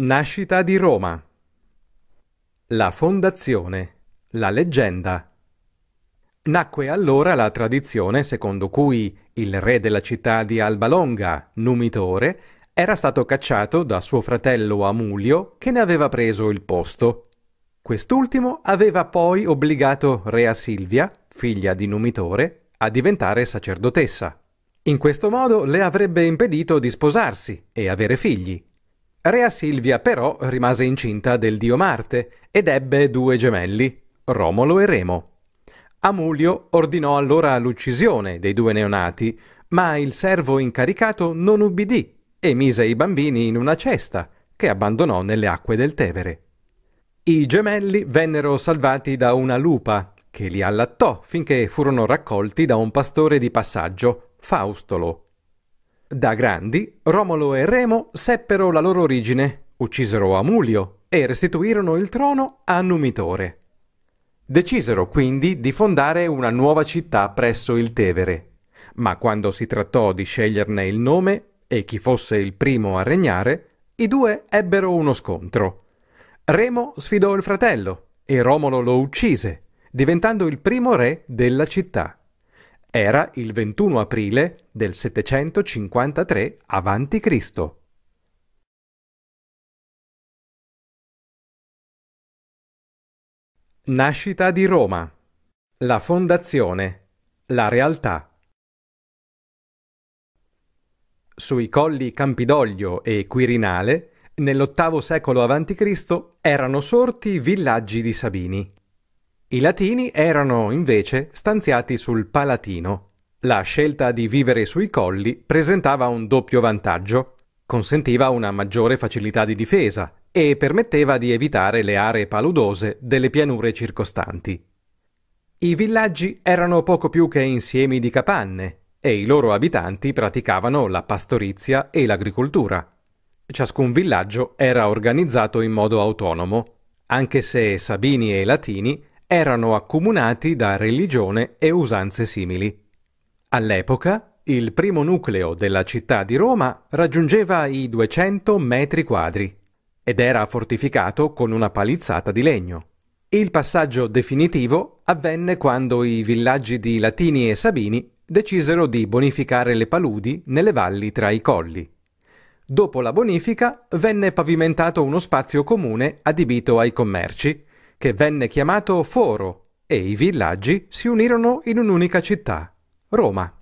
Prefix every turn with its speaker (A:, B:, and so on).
A: Nascita di Roma. La fondazione. La leggenda. Nacque allora la tradizione secondo cui il re della città di Alba Longa, Numitore, era stato cacciato da suo fratello Amulio che ne aveva preso il posto. Quest'ultimo aveva poi obbligato Rea Silvia, figlia di Numitore, a diventare sacerdotessa. In questo modo le avrebbe impedito di sposarsi e avere figli, Rea Silvia però rimase incinta del dio Marte ed ebbe due gemelli, Romolo e Remo. Amulio ordinò allora l'uccisione dei due neonati, ma il servo incaricato non ubbidì e mise i bambini in una cesta che abbandonò nelle acque del Tevere. I gemelli vennero salvati da una lupa che li allattò finché furono raccolti da un pastore di passaggio, Faustolo. Da grandi, Romolo e Remo seppero la loro origine, uccisero Amulio e restituirono il trono a Numitore. Decisero quindi di fondare una nuova città presso il Tevere, ma quando si trattò di sceglierne il nome e chi fosse il primo a regnare, i due ebbero uno scontro. Remo sfidò il fratello e Romolo lo uccise, diventando il primo re della città. Era il 21 aprile del 753 a.C. Nascita di Roma. La fondazione. La realtà. Sui colli Campidoglio e Quirinale, nell'VIII secolo a.C., erano sorti villaggi di Sabini. I latini erano invece stanziati sul Palatino. La scelta di vivere sui colli presentava un doppio vantaggio. Consentiva una maggiore facilità di difesa e permetteva di evitare le aree paludose delle pianure circostanti. I villaggi erano poco più che insiemi di capanne e i loro abitanti praticavano la pastorizia e l'agricoltura. Ciascun villaggio era organizzato in modo autonomo, anche se Sabini e Latini erano accomunati da religione e usanze simili. All'epoca, il primo nucleo della città di Roma raggiungeva i 200 metri quadri ed era fortificato con una palizzata di legno. Il passaggio definitivo avvenne quando i villaggi di Latini e Sabini decisero di bonificare le paludi nelle valli tra i colli. Dopo la bonifica venne pavimentato uno spazio comune adibito ai commerci, che venne chiamato Foro, e i villaggi si unirono in un'unica città, Roma.